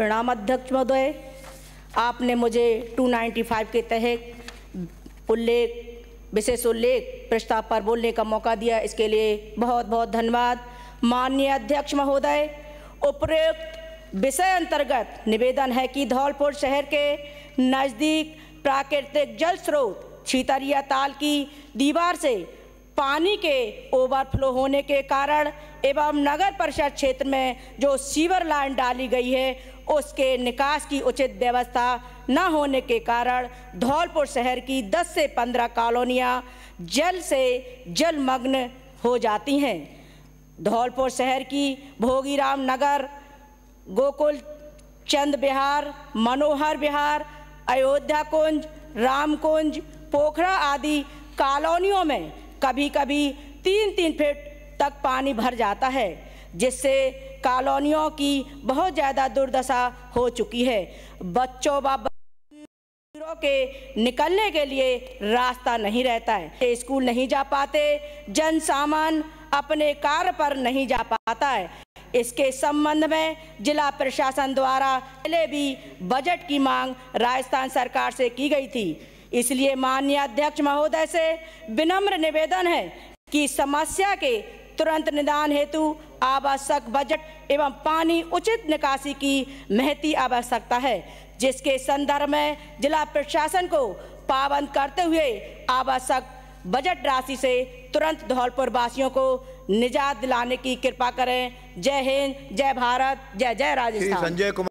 प्रणाम अध्यक्ष महोदय आपने मुझे 295 के तहत उल्लेख विशेष उल्लेख प्रस्ताव पर बोलने का मौका दिया इसके लिए बहुत बहुत धन्यवाद माननीय अध्यक्ष महोदय उपयुक्त विषय अंतर्गत निवेदन है कि धौलपुर शहर के नज़दीक प्राकृतिक जल स्रोत छीतरिया ताल की दीवार से पानी के ओवरफ्लो होने के कारण एवं नगर परिषद क्षेत्र में जो सीवर लाइन डाली गई है उसके निकास की उचित व्यवस्था न होने के कारण धौलपुर शहर की 10 से 15 कॉलोनियाँ जल से जलमग्न हो जाती हैं धौलपुर शहर की भोगीराम नगर गोकुल चंद बिहार मनोहर बिहार अयोध्या कुंज राम कुंज पोखरा आदि कॉलोनियों में कभी कभी तीन तीन फीट तक पानी भर जाता है जिससे कॉलोनियों की बहुत ज़्यादा दुर्दशा हो चुकी है बच्चों व के निकलने के लिए रास्ता नहीं रहता है स्कूल नहीं जा पाते जन सामान अपने कार पर नहीं जा पाता है इसके संबंध में जिला प्रशासन द्वारा पहले भी बजट की मांग राजस्थान सरकार से की गई थी इसलिए माननीय अध्यक्ष महोदय से विनम्र निवेदन है कि समस्या के तुरंत निदान हेतु आवश्यक बजट एवं पानी उचित निकासी की महती आवश्यकता है जिसके संदर्भ में जिला प्रशासन को पाबंद करते हुए आवश्यक बजट राशि से तुरंत धौलपुर वासियों को निजात दिलाने की कृपा करें जय हिंद जय भारत जय जय राजस्थान संजय कुमार